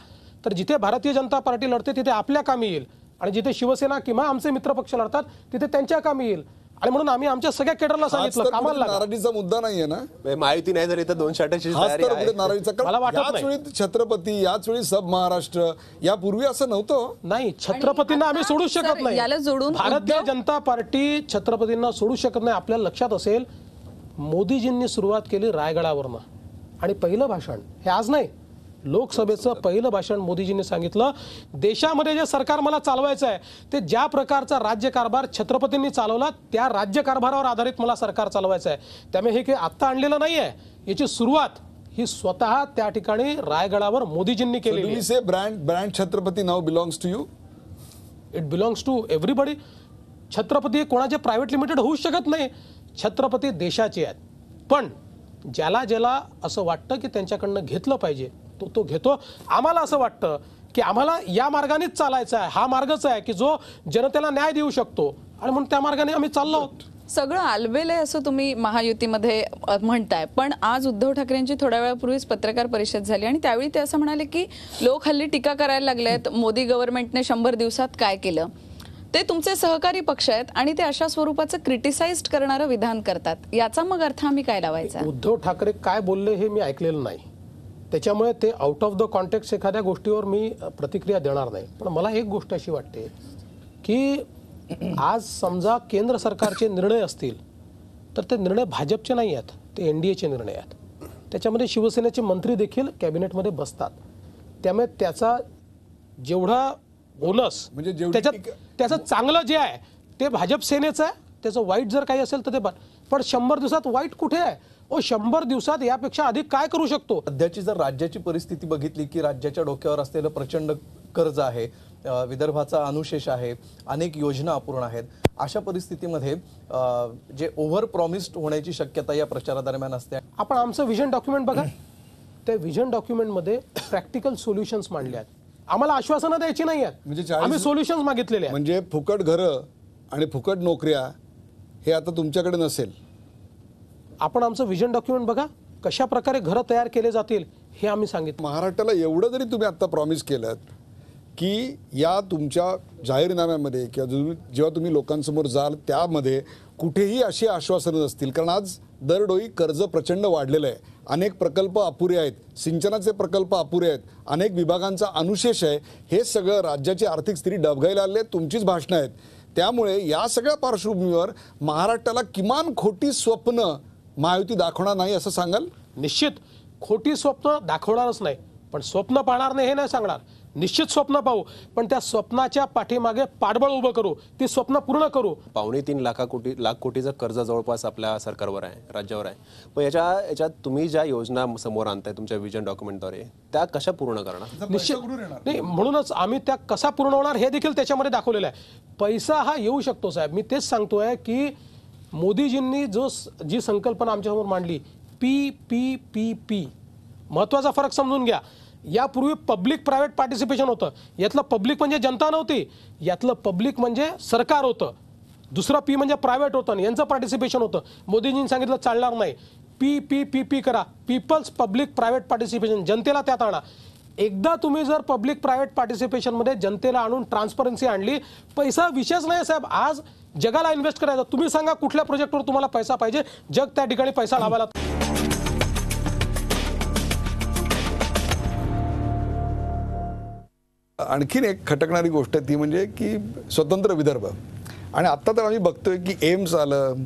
Speaker 2: तर जिथे भारतीय जनता पार्टी लढते तिथे आपल्या कामी येईल आणि जिथे शिवसेना किंवा आमचे मित्रपक्ष लढतात तिथे त्यांच्या कामी येईल आणि म्हणून आम्ही आमच्या सगळ्या केडरला सांगितलं कामाला नाराजीचा मुद्दा नाहीये ना
Speaker 3: माहिती नाही जर दोनशे अठ्ठ्याऐंशी आहे. मला
Speaker 2: छत्रपती याच वेळी सब महाराष्ट्र यापूर्वी असं नव्हतं नाही
Speaker 1: छत्रपतींना आम्ही सोडू शकत नाही याला जोडून भारतीय
Speaker 2: जनता पार्टी छत्रपतींना सोडू शकत नाही आपल्याला लक्षात असेल मोदीजींनी सुरुवात केली रायगडावरनं आणि पहिलं भाषण हे आज नाही लोकसभेचं पहिलं भाषण मोदीजींनी सांगितलं देशामध्ये जे सरकार मला चालवायचं आहे ते ज्या प्रकारचा राज्यकारभार छत्रपतींनी चालवला त्या राज्यकारभारावर आधारित मला सरकार चालवायचं आहे त्यामुळे हे काही आत्ता आणलेलं नाही आहे याची सुरुवात ही स्वतः त्या ठिकाणी रायगडावर मोदीजींनी केली ब्रँड ब्रँड छत्रपती नाव belongs to you it belongs to everybody Chhatrapati कोणाचे प्रायव्हेट लिमिटेड होऊ शकत नाही छत्रपती देशाचे आहेत पण ज्याला ज्याला असं वाटतं की त्यांच्याकडनं घेतलं पाहिजे तो घेतो आम्हाला असं वाटतं की आम्हाला या मार्गानेच चालायचं आहे हा मार्गच आहे की जो जनतेला न्याय देऊ शकतो आणि म्हणून त्या मार्गाने आम्ही चाललो आहोत
Speaker 4: सगळं आलवेल असं तुम्ही महायुतीमध्ये म्हणताय पण आज उद्धव ठाकरेंची थोड्या वेळापूर्वीच पत्रकार परिषद झाली आणि त्यावेळी ते असं म्हणाले की लोक हल्ली टीका करायला लागले आहेत मोदी गव्हर्नमेंटने शंभर दिवसात काय केलं ते तुमचे सहकारी पक्ष आहेत आणि ते अशा स्वरूपाचं क्रिटिसाइज करणारं विधान करतात याचा मग अर्थ आम्ही काय लावायचा
Speaker 2: उद्धव ठाकरे काय बोलले हे मी ऐकलेलं नाही त्याच्यामुळे ते आउट ऑफ द कॉन्टेक्स्ट एखाद्या गोष्टीवर मी प्रतिक्रिया देणार नाही पण मला एक गोष्ट अशी वाटते की आज समजा केंद्र सरकारचे निर्णय असतील तर ते निर्णय भाजपचे नाही आहेत ते एन डी एचे निर्णय आहेत त्याच्यामध्ये शिवसेनेचे मंत्री देखील कॅबिनेटमध्ये बसतात त्यामुळे त्याचा जेवढा बोनस म्हणजे त्याच्यात त्याचं चांगलं जे आहे ते भाजप सेनेचं आहे त्याचं वाईट जर काही असेल तर ते पण शंभर दिवसात वाईट कुठे आहे ओ शंभर दिवसात यापेक्षा अधिक काय करू शकतो सध्याची जर राज्याची परिस्थिती बघितली की राज्याच्या डोक्यावर असलेलं प्रचंड कर्ज आहे विदर्भाचा अनुशेष आहे अनेक योजना अपूर्ण आहेत
Speaker 1: अशा परिस्थितीमध्ये जे ओव्हर प्रॉमिस्ड होण्याची शक्यता या प्रचारादरम्यान असते
Speaker 2: आपण आमचं व्हिजन डॉक्युमेंट बघा त्या व्हिजन डॉक्युमेंटमध्ये प्रॅक्टिकल सोल्युशन्स मांडले आहेत आम्हाला आश्वासनं द्यायची नाही आहेत
Speaker 1: म्हणजे आम्ही सोल्युशन्स मागितलेले म्हणजे फुकट घरं आणि फुकट नोकऱ्या हे आता तुमच्याकडे नसेल आपण आमचं विजन डॉक्युमेंट बघा कशा प्रकारे घरं तयार केले जातील हे आम्ही सांगितलं महाराष्ट्राला एवढं जरी तुम्ही आत्ता प्रॉमिस केलं की या तुमच्या जाहीरनाम्यामध्ये किंवा जेव्हा तुम्ही लोकांसमोर जाल त्यामध्ये कुठेही अशी आश्वासनं नसतील कारण आज दरडोई कर्ज प्रचंड वाढलेलं आहे अनेक प्रकल्प अपुरे आहेत सिंचनाचे प्रकल्प अपुरे आहेत अनेक विभागांचा अनुशेष आहे हे सगळं राज्याची आर्थिक स्थिती डबघायला आले तुमचीच भाषणं आहेत त्यामुळे या सगळ्या पार्श्वभूमीवर महाराष्ट्राला किमान खोटी स्वप्न महायुती दाखवणार नाही
Speaker 2: असं सांगाल निश्चित खोटी स्वप्न दाखवणारच नाही पण स्वप्न पाहणार नाही हे नाही सांगणार निश्चित स्वप्न पाहू पण त्या स्वप्नाच्या पाठीमागे पाठबळ उभं करू ती स्वप्न पूर्ण
Speaker 3: करू पावणे तीन लाखा कोटी लाख कोटीचं कर्ज जवळपास आपल्या सरकारवर आहे राज्यावर आहे पण याच्या याच्यात तुम्ही ज्या योजना समोर आणताय तुमच्या विजन डॉक्युमेंटद्वारे त्या कशा पूर्ण करणार
Speaker 2: निश्चित नाही म्हणूनच आम्ही त्या कसा पूर्ण होणार हे देखील त्याच्यामध्ये दाखवलेलं आहे
Speaker 3: पैसा हा येऊ
Speaker 2: शकतो साहेब मी तेच सांगतोय की मोदीजींनी जो जी संकल्पना आमच्यासमोर मांडली पी पी पी पी महत्त्वाचा फरक समजून घ्या यापूर्वी पब्लिक प्रायव्हेट पार्टिसिपेशन होतं यातलं पब्लिक म्हणजे जनता नव्हती यातलं पब्लिक म्हणजे सरकार होतं दुसरं पी म्हणजे प्रायव्हेट होतं आणि यांचं पार्टिसिपेशन होतं मोदीजींनी सांगितलं चालणार नाही पी पी पी पी करा पीपल्स पब्लिक प्रायव्हेट पार्टिसिपेशन जनतेला त्यात आणा एकदा तुम्ही जर पब्लिक प्रायव्हेट पार्टिसिपेशनमध्ये जनतेला आणून ट्रान्सपरन्सी आणली पैसा विशेष नाही साहेब आज जगाला इन्व्हेस्ट करायचा तुम्ही सांगा कुठल्या प्रोजेक्टवर तुम्हाला पैसा पाहिजे जग त्या ठिकाणी पैसा लागतो
Speaker 1: आणखीन एक खटकणारी गोष्ट ती म्हणजे की स्वतंत्र विदर्भ आणि आत्ता तर आम्ही बघतोय की एम्स आलं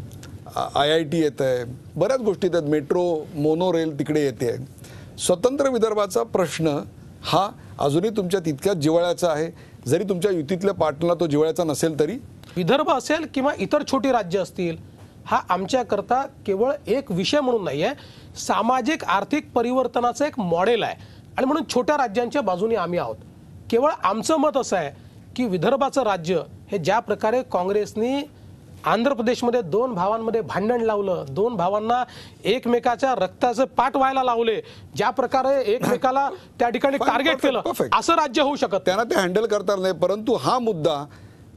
Speaker 1: आय आय टी येत आहे बऱ्याच गोष्टी येतात मेट्रो मोनो रेल तिकडे येते स्वतंत्र विदर्भाचा प्रश्न हा अजूनही तुमच्या तितक्याच जिवाळ्याचा आहे जरी तुमच्या युतीतल्या पार्टनरला तो जिवाळ्याचा नसेल तरी
Speaker 2: विदर्भ असेल किंवा इतर छोटी राज्य असतील हा आमच्याकरता केवळ एक विषय म्हणून नाही आहे सामाजिक आर्थिक परिवर्तनाचं एक मॉडेल आहे आणि म्हणून छोट्या राज्यांच्या बाजूने आम्ही आहोत केवळ आमचं मत असं आहे की विदर्भाचं राज्य हे ज्या प्रकारे काँग्रेसनी आंध्र प्रदेशमध्ये दोन भावांमध्ये भांडण लावलं दोन भावांना एकमेकाच्या रक्ताचं पाठ व्हायला लावले ज्या प्रकारे एकमेकाला त्या ठिकाणी टार्गेट [COUGHS] केलं
Speaker 1: असं राज्य होऊ शकत त्यांना ते हँडल करता नाही परंतु हा मुद्दा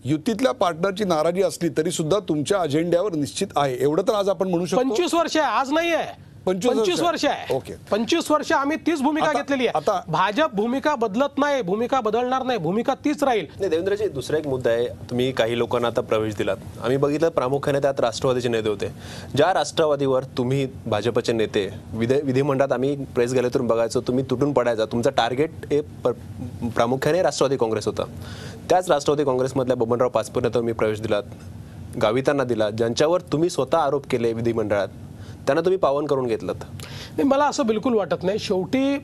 Speaker 1: युतीतल्या पार्टनरची नाराजी असली तरी सुद्धा तुमच्या अजेंड्यावर निश्चित आहे एवढं तर आज आपण म्हणू शकतो पंचवीस वर्ष
Speaker 2: आहे आज नाही आहे पंचवीस वर्ष आहे ओके पंचवीस वर्ष आम्ही तीच भूमिका घेतलेली आहे भाजप भूमिका बदलत नाही भूमिका बदलणार नाही भूमिका तीच राहील
Speaker 3: नाही देवेंद्रजी दुसरा एक मुद्दा आहे तुम्ही काही लोकांना आता प्रवेश दिलात आम्ही बघितलं प्रामुख्याने त्यात राष्ट्रवादीचे नेते होते ज्या राष्ट्रवादीवर तुम्ही भाजपचे नेते विधिमंडळात आम्ही प्रेस गॅलरीतून बघायचो तुम्ही तुटून पडायचा तुमचं टार्गेट हे प्रामुख्याने राष्ट्रवादी काँग्रेस होता त्याच राष्ट्रवादी काँग्रेसमधल्या बबनराव पाचपुरेने तुम्ही प्रवेश दिलात गावितांना दिला ज्यांच्यावर तुम्ही स्वतः आरोप केले विधिमंडळात त्यांना तुम्ही पावन करून घेतलं नाही
Speaker 2: मला असं बिलकुल वाटत नाही शेवटी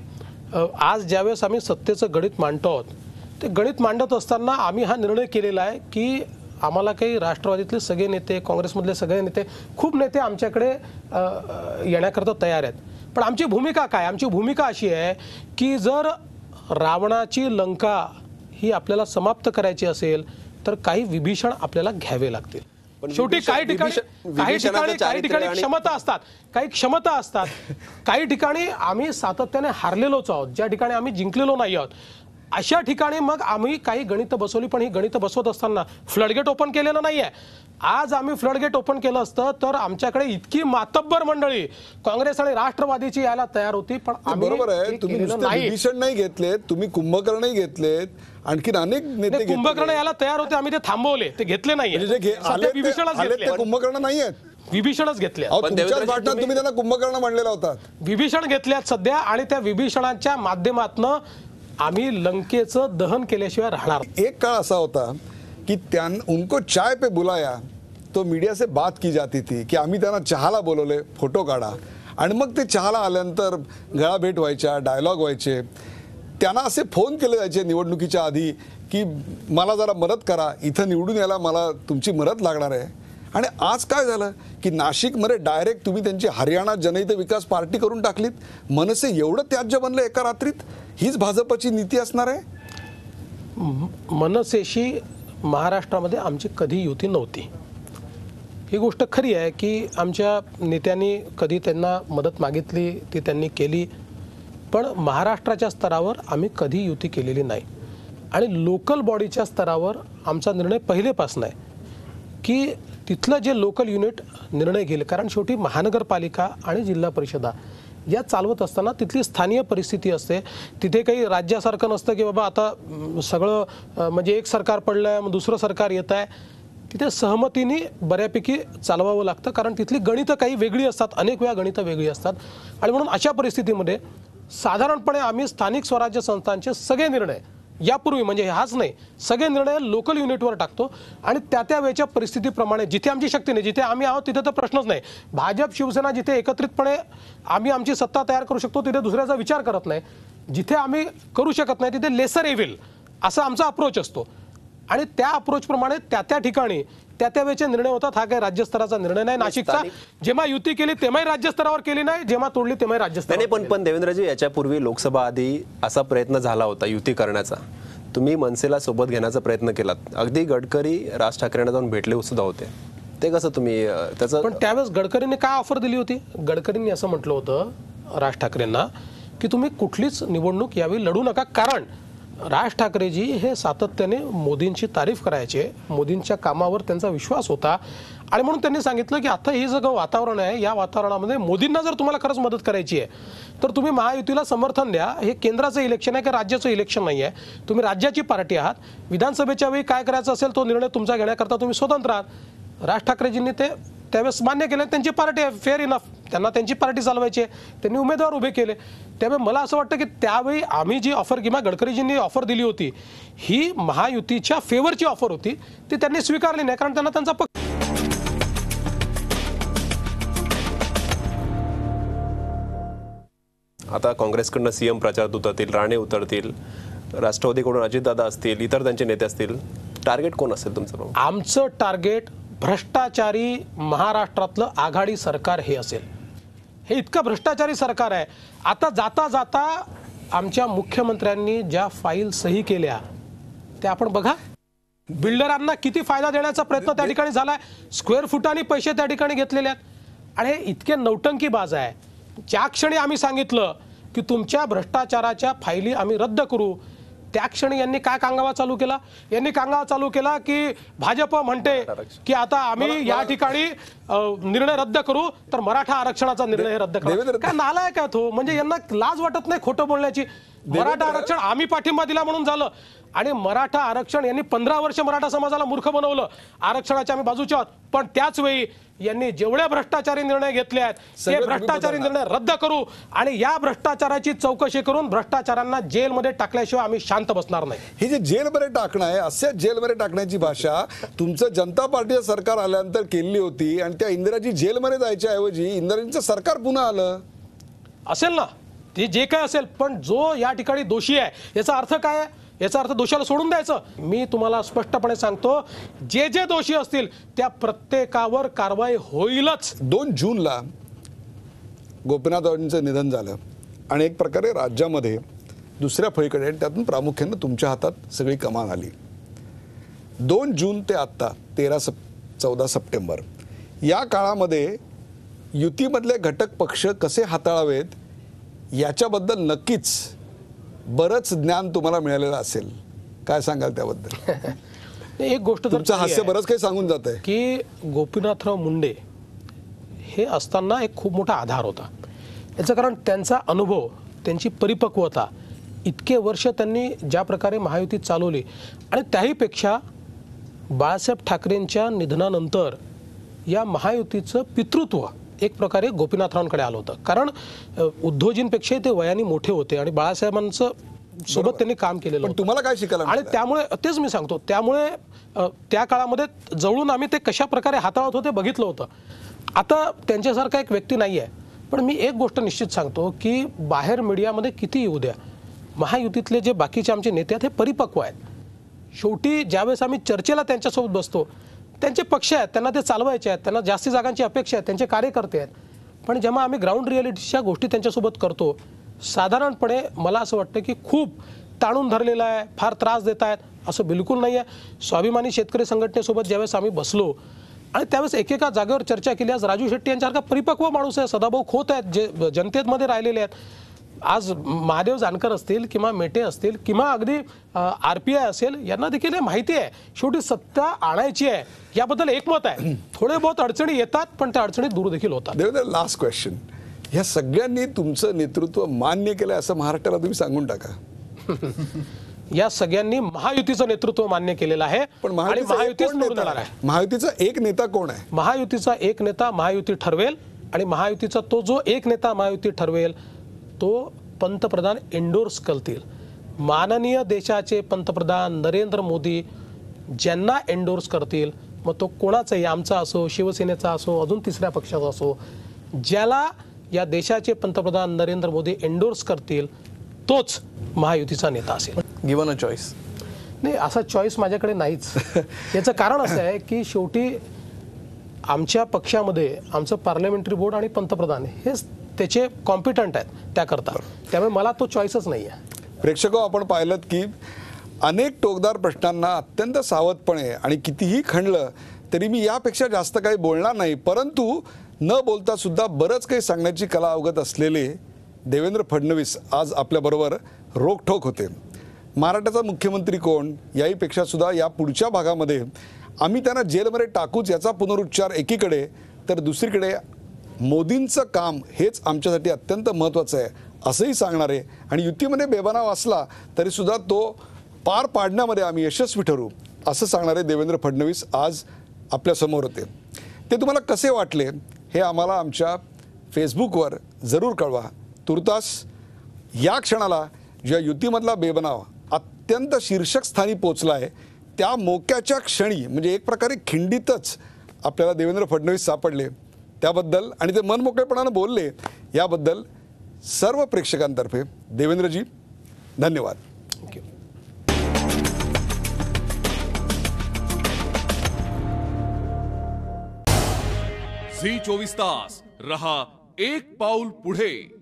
Speaker 2: आज
Speaker 3: ज्यावेळेस आम्ही सत्तेचं गणित
Speaker 2: मांडतो आहोत ते गणित मांडत असताना आम्ही हा निर्णय केलेला आहे की आम्हाला काही राष्ट्रवादीतले सगळे नेते काँग्रेसमधले सगळे नेते खूप नेते आमच्याकडे येण्याकरता तयार आहेत पण आमची भूमिका काय आमची भूमिका अशी आहे की जर रावणाची लंका ही आपल्याला समाप्त करायची असेल तर काही विभीषण आपल्याला घ्यावे लागतील
Speaker 3: शेवटी काही ठिकाणी काही ठिकाणी काही ठिकाणी क्षमता
Speaker 2: असतात काही क्षमता असतात काही ठिकाणी आम्ही सातत्याने हारलेलोच आहोत ज्या ठिकाणी आम्ही जिंकलेलो नाही आहोत अशा ठिकाणी मग आम्ही काही गणित बसवली पण ही गणित बसवत असताना फ्लडगेट ओपन केलेलं नाहीये आज आम्ही फ्लडगेट ओपन केलं असतं तर आमच्याकडे इतकी मातब्बर मंडळी काँग्रेस आणि राष्ट्रवादीची यायला तयार होती पण बरोबर आहे तुम्ही
Speaker 1: नाही घेतलेत तुम्ही कुंभकर्णही घेतलेत आणखीन अनेक नेते कुंभकर्ण याला
Speaker 2: तयार होते आम्ही ते थांबवले ते घेतले नाही
Speaker 1: म्हणजे कुंभकर्ण नाही आहेत विभीषणच घेतले तुम्ही त्यांना
Speaker 2: कुंभकर्ण म्हणलेला होता विभीषण घेतल्यात सध्या आणि त्या विभीषणाच्या माध्यमातन आम्ही लंकेचं दहन केल्याशिवाय राहणार एक काळ असा होता की त्यां उनको चाय पे बुलाया
Speaker 1: तो मीडिया से बात की जाती थी की आम्ही त्यांना चहाला बोलवले फोटो काढा आणि मग ते चहाला आल्यानंतर गळा भेट व्हायच्या डायलॉग व्हायचे त्यांना असे फोन केले जायचे निवडणुकीच्या आधी की मला जरा मदत करा इथं निवडून यायला मला तुमची मदत लागणार आहे आणि आज काय झालं की नाशिकमध्ये डायरेक्ट तुम्ही त्यांची हरियाणा जनहित विकास पार्टी करून टाकलीत मनसे एवढं त्याज्य बनलं एका रात्रीत हीच भाजपची नीती असणार आहे
Speaker 2: मनसेशी महाराष्ट्रामध्ये आमची कधी युती नव्हती ही गोष्ट खरी आहे की आमच्या नेत्यांनी कधी त्यांना मदत मागितली ती त्यांनी केली पण महाराष्ट्राच्या स्तरावर आम्ही कधी युती केलेली नाही आणि लोकल बॉडीच्या स्तरावर आमचा निर्णय पहिलेपासून आहे की तिथलं जे लोकल युनिट निर्णय घेईल कारण शेवटी महानगरपालिका आणि जिल्हा परिषदा या चालवत असताना तिथली स्थानीय परिस्थिती असते तिथे काही राज्यासारखं नसतं की बाबा आता सगळं म्हणजे एक सरकार पडलं आहे मग दुसरं सरकार येत आहे तिथे सहमतीने बऱ्यापैकी चालवावं लागतं कारण तिथली गणितं काही वेगळी असतात अनेक वेळा गणितं वेगळी असतात आणि म्हणून अशा परिस्थितीमध्ये साधारणपणे आम्ही स्थानिक स्वराज्य संस्थांचे सगळे निर्णय यापूर्वी म्हणजे हाच नाही सगळे निर्णय लोकल युनिटवर टाकतो आणि त्या त्या वेळेच्या परिस्थितीप्रमाणे जिथे आमची शक्ती नाही जिथे आम्ही आहोत तिथे तर प्रश्नच नाही भाजप शिवसेना जिथे एकत्रितपणे आम्ही आमची सत्ता तयार करू शकतो तिथे दुसऱ्याचा विचार करत नाही जिथे आम्ही करू शकत नाही तिथे लेसर एव्हिल असा आमचा अप्रोच असतो आणि त्या अप्रोचप्रमाणे त्या त्या ठिकाणी त्या त्यावेळेचे निर्णय होतात हा काही राज्यस्तराचा निर्णय नाही नाशिकचा
Speaker 3: जेव्हा युती केली तेव्हाही राज्यस्तरावर केली नाही जेव्हा तोडली तेव्हाही राज्यस्तर पण पण देवेंद्रजी याच्यापूर्वी लोकसभा आधी असा प्रयत्न झाला होता युती करण्याचा तुम्ही मनसेला सोबत घेण्याचा प्रयत्न केलात अगदी गडकरी राज ठाकरेंना जाऊन भेटले सुद्धा होते ते कसं तुम्ही त्याचं
Speaker 2: पण त्यावेळेस गडकरींनी काय ऑफर दिली होती गडकरींनी असं म्हटलं होतं राज ठाकरेंना की तुम्ही कुठलीच निवडणूक यावेळी लढू नका कारण राज ठाकरेजी हे सातत्याने मोदींची तारीफ करायचे मोदींच्या कामावर त्यांचा विश्वास होता आणि म्हणून त्यांनी सांगितलं की आता हे जगं वातावरण आहे या वातावरणामध्ये मोदींना जर तुम्हाला खरंच मदत करायची आहे तर तुम्ही महायुतीला समर्थन द्या हे केंद्राचं इलेक्शन आहे की राज्याचं इलेक्शन नाही आहे तुम्ही राज्याची पार्टी आहात विधानसभेच्या वेळी काय करायचं असेल तो निर्णय तुमचा घेण्याकरता तुम्ही स्वतंत्र आहात राज ठाकरेजींनी ते त्यावेळेस मान्य केलं त्यांची पार्टी आहे फेअर इनफ त्यांना त्यांची पार्टी चालवायची आहे त्यांनी उमेदवार उभे केले त्यामुळे मला असं वाटतं की त्यावेळी आम्ही जी ऑफर किंवा गडकरीजींनी ऑफर दिली होती ही महायुतीच्या फेवरची ऑफर होती ती त्यांनी स्वीकारली नाही कारण त्यांना त्यांचा पक्ष
Speaker 3: आता काँग्रेसकडनं सीएम उतरतील राणे उतरतील राष्ट्रवादीकडून अजितदादा असतील इतर त्यांचे नेते असतील टार्गेट कोण असेल तुमचं आमचं टार्गेट
Speaker 2: भ्रष्टाचारी महाराष्ट्रातलं आघाडी सरकार हे असेल हे इतकं भ्रष्टाचारी सरकार आहे आता जाता जाता आमच्या मुख्यमंत्र्यांनी ज्या फाईल सही केल्या त्या आपण बघा बिल्डरांना किती फायदा देण्याचा प्रयत्न त्या ठिकाणी झाला आहे स्क्वेअर फुटाने पैसे त्या ठिकाणी घेतलेले आहेत आणि हे इतके नौटंकी बाज आहे ज्या क्षणी आम्ही सांगितलं की तुमच्या भ्रष्टाचाराच्या फाईली आम्ही रद्द करू त्या क्षणी यांनी काय कांगावा चालू केला यांनी कांगावा चालू केला की भाजप म्हणते की आता आम्ही या ठिकाणी निर्णय रद्द करू तर मराठा आरक्षणाचा निर्णय रद्द करू काय का तो म्हणजे यांना लाज वाटत नाही खोटं बोलण्याची मराठा आरक्षण आम्ही पाठिंबा दिला म्हणून झालं आणि मराठा आरक्षण यांनी पंधरा वर्ष मराठा समाजाला मूर्ख बनवलं आरक्षणाच्या आम्ही बाजूच्या पण त्याच वेळी यांनी जेवढे भ्रष्टाचारी निर्णय घेतले आहेत ते भ्रष्टाचारी निर्णय रद्द करू आणि या भ्रष्टाचाराची चौकशी करून भ्रष्टाचारांना जेलमध्ये टाकल्याशिवाय आम्ही शांत बसणार नाही ही जे जेलमध्ये टाकणं आहे असे जेलमध्ये टाकण्याची भाषा तुमचं जनता पार्टीचं
Speaker 1: सरकार आल्यानंतर केली होती आणि त्या इंदिराजी जेलमध्ये ऐवजी इंदिराजींचं सरकार पुन्हा आलं
Speaker 2: असेल ना ते जे काय असेल पण जो या ठिकाणी दोषी आहे याचा अर्थ काय आहे याचा अर्थ दोषाला सोडून द्यायचं मी तुम्हाला स्पष्टपणे सांगतो जे जे दोषी असतील त्या प्रत्येकावर कारवाई होईलच दोन जूनला
Speaker 1: गोपीनाथांचं निधन झालं आणि एक प्रकारे राज्यामध्ये दुसऱ्या फळीकडे त्यातून प्रामुख्यानं तुमच्या हातात सगळी कमान आली दोन जून ते आत्ता तेरा सप चौदा सप्टेंबर या काळामध्ये युतीमधले घटक पक्ष कसे हाताळावेत याच्याबद्दल नक्कीच बरंच ज्ञान तुम्हाला मिळालेलं असेल काय सांगाल त्याबद्दल
Speaker 2: [LAUGHS] एक गोष्ट तुमचं हास्य बरंच काही सांगून जात आहे की गोपीनाथराव मुंडे हे असताना एक खूप मोठा आधार होता याचं कारण त्यांचा अनुभव त्यांची परिपक्वता इतके वर्ष त्यांनी ज्या प्रकारे महायुती चालवली आणि त्याहीपेक्षा बाळासाहेब ठाकरेंच्या निधनानंतर या महायुतीचं पितृत्व एक प्रकारे गोपीनाथरावांकडे आलं होतं कारण उद्धवजींपेक्षाही ते वयाने मोठे होते आणि बाळासाहेबांचं सोबत त्यांनी काम केलेलं तुम्हाला काय शिकायला आणि त्यामुळे तेच मी सांगतो त्यामुळे त्या काळामध्ये जवळून आम्ही ते कशा प्रकारे हाताळत होते बघितलं होतं आता त्यांच्यासारखा एक व्यक्ती नाही आहे पण मी एक गोष्ट निश्चित सांगतो की बाहेर मीडियामध्ये किती येऊ द्या महायुतीतले जे बाकीचे आमचे नेते आहेत हे परिपक्व आहेत शेवटी ज्यावेळेस आम्ही चर्चेला त्यांच्यासोबत बसतो त्यांचे पक्ष आहेत त्यांना ते चालवायचे आहेत त्यांना जास्ती जागांची अपेक्षा आहेत त्यांचे कार्यकर्ते आहेत पण जेव्हा आम्ही ग्राउंड रिॲलिटीच्या गोष्टी त्यांच्यासोबत करतो साधारणपणे मला असं वाटतं की खूप ताणून धरलेलं आहे फार त्रास देत आहेत असं बिलकुल नाही आहे स्वाभिमानी शेतकरी संघटनेसोबत ज्यावेळेस आम्ही बसलो आणि त्यावेळेस एकेका जागेवर चर्चा केली आज राजू शेट्टी यांच्यासारखा परिपक्व माणूस आहे सदाभाऊ खोत आहेत जे जनतेमध्ये राहिलेले आहेत आज महादेव जानकर असतील किंवा मेटे असतील किंवा अगदी आर पी आय असेल यांना देखील हे माहिती आहे शेवटी सत्ता आणायची आहे याबद्दल एकमत आहे थोडे बहुत अडचणी येतात पण त्या अडचणी दूर देखील होतात लास्ट क्वेश्चन ह्या सगळ्यांनी
Speaker 1: तुमचं नेतृत्व मान्य केलंय असं महाराष्ट्राला तुम्ही सांगून टाका
Speaker 2: या सगळ्यांनी महायुतीचं नेतृत्व मान्य केलेलं आहे पण महायुतीच निवडणार आहे महायुतीचा एक नेता कोण आहे महायुतीचा एक नेता महायुती ठरवेल आणि महायुतीचा तो जो एक नेता महायुती ठरवेल तो पंतप्रधान एंडोर्स करतील माननीय देशाचे पंतप्रधान नरेंद्र मोदी ज्यांना एंडोर्स करतील मग तो कोणाचाही आमचा असो शिवसेनेचा असो अजून तिसऱ्या पक्षाचा असो ज्याला या देशाचे पंतप्रधान नरेंद्र मोदी एंडोर्स करतील तोच महायुतीचा नेता असेल गिवन अ चॉईस नाही असा चॉईस माझ्याकडे नाहीच [LAUGHS] याचं कारण असं आहे की शेवटी आमच्या पक्षामध्ये आमचं पार्लमेंटरी बोर्ड आणि पंतप्रधान हेच त्याचे कॉम्पिटंट आहेत त्याकरता त्यामुळे मला तो चॉईसच नाही आहे
Speaker 1: प्रेक्षक आपण पाहिलं की अनेक टोकदार प्रश्नांना अत्यंत सावधपणे आणि कितीही खणलं तरी मी यापेक्षा जास्त काही बोलणार नाही परंतु न बोलता सुद्धा बरंच काही सांगण्याची कला अवगत असलेले देवेंद्र फडणवीस आज आपल्याबरोबर रोखोक होते महाराष्ट्राचा मुख्यमंत्री कोण याहीपेक्षा सुद्धा या पुढच्या भागामध्ये आम्ही त्यांना जेलमध्ये टाकूच याचा पुनरुच्चार एकीकडे तर दुसरीकडे मोदींचं काम हेच आमच्यासाठी अत्यंत महत्त्वाचं आहे असंही सांगणारे आणि युतीमध्ये बेबनाव असला तरीसुद्धा तो पार पाडण्यामध्ये आम्ही यशस्वी ठरू असं सांगणारे देवेंद्र फडणवीस आज आपल्यासमोर होते ते तुम्हाला कसे वाटले हे आम्हाला आमच्या फेसबुकवर जरूर कळवा तुर्तास या क्षणाला ज्या युतीमधला बेबनाव अत्यंत शीर्षकस्थानी पोचला आहे त्या मोक्याच्या क्षणी म्हणजे एक प्रकारे खिंडीतच आपल्याला देवेंद्र फडणवीस सापडले त्याबद्दल आणि ते मनमोकळेपणानं बोलले याबद्दल सर्व प्रेक्षकांतर्फे देवेंद्रजी धन्यवाद ओके झी चोवीस तास रहा एक पाऊल पुढे